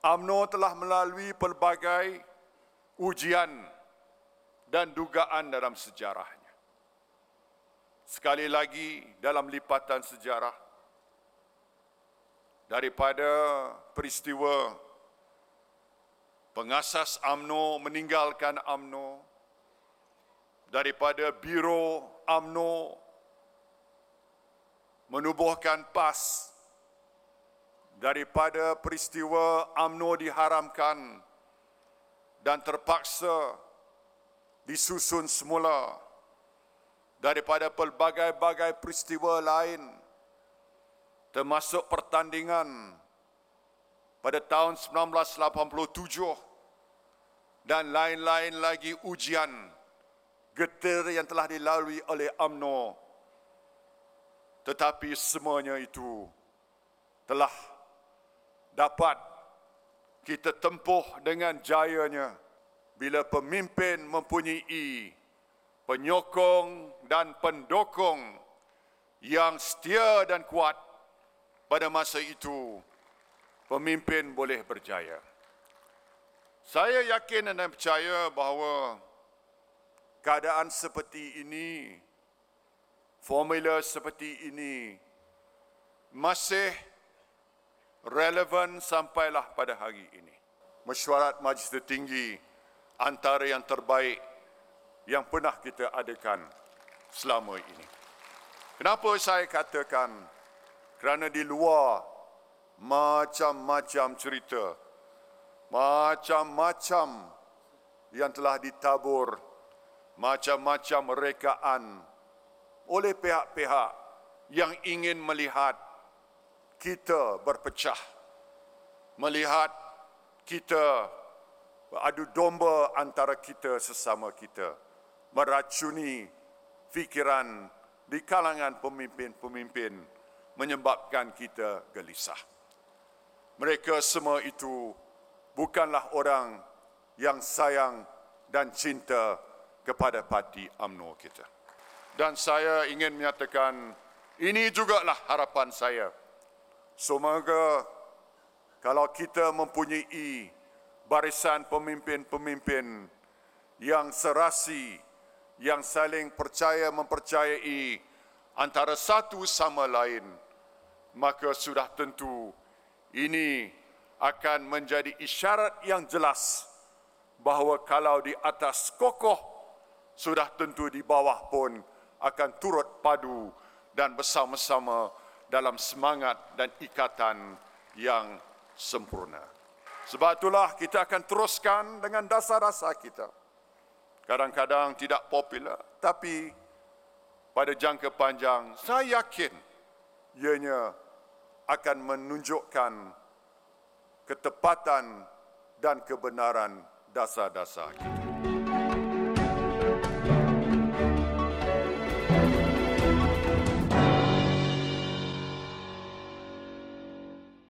UMNO telah melalui pelbagai ujian dan dugaan dalam sejarahnya. Sekali lagi dalam lipatan sejarah daripada peristiwa pengasas UMNO meninggalkan UMNO daripada biro UMNO menubuhkan PAS daripada peristiwa UMNO diharamkan dan terpaksa disusun semula daripada pelbagai-bagai peristiwa lain termasuk pertandingan pada tahun 1987 dan lain-lain lagi ujian getir yang telah dilalui oleh UMNO tetapi semuanya itu telah dapat kita tempuh dengan jayanya bila pemimpin mempunyai penyokong dan pendokong yang setia dan kuat pada masa itu pemimpin boleh berjaya. Saya yakin dan percaya bahawa keadaan seperti ini, formula seperti ini masih relevan sampailah pada hari ini. Mesyuarat Majlis Tertinggi antara yang terbaik yang pernah kita adakan selama ini. Kenapa saya katakan? Kerana di luar macam-macam cerita, macam-macam yang telah ditabur, macam-macam rekaan oleh pihak-pihak yang ingin melihat kita berpecah melihat kita beradu domba antara kita sesama kita meracuni fikiran di kalangan pemimpin-pemimpin menyebabkan kita gelisah mereka semua itu bukanlah orang yang sayang dan cinta kepada parti AMNO kita dan saya ingin menyatakan ini jugalah harapan saya Semoga kalau kita mempunyai barisan pemimpin-pemimpin yang serasi, yang saling percaya mempercayai antara satu sama lain, maka sudah tentu ini akan menjadi isyarat yang jelas bahawa kalau di atas kokoh, sudah tentu di bawah pun akan turut padu dan bersama-sama dalam semangat dan ikatan yang sempurna. Sebab itulah kita akan teruskan dengan dasar-dasar kita. Kadang-kadang tidak popular, tapi pada jangka panjang saya yakin ianya akan menunjukkan ketepatan dan kebenaran dasar-dasar kita.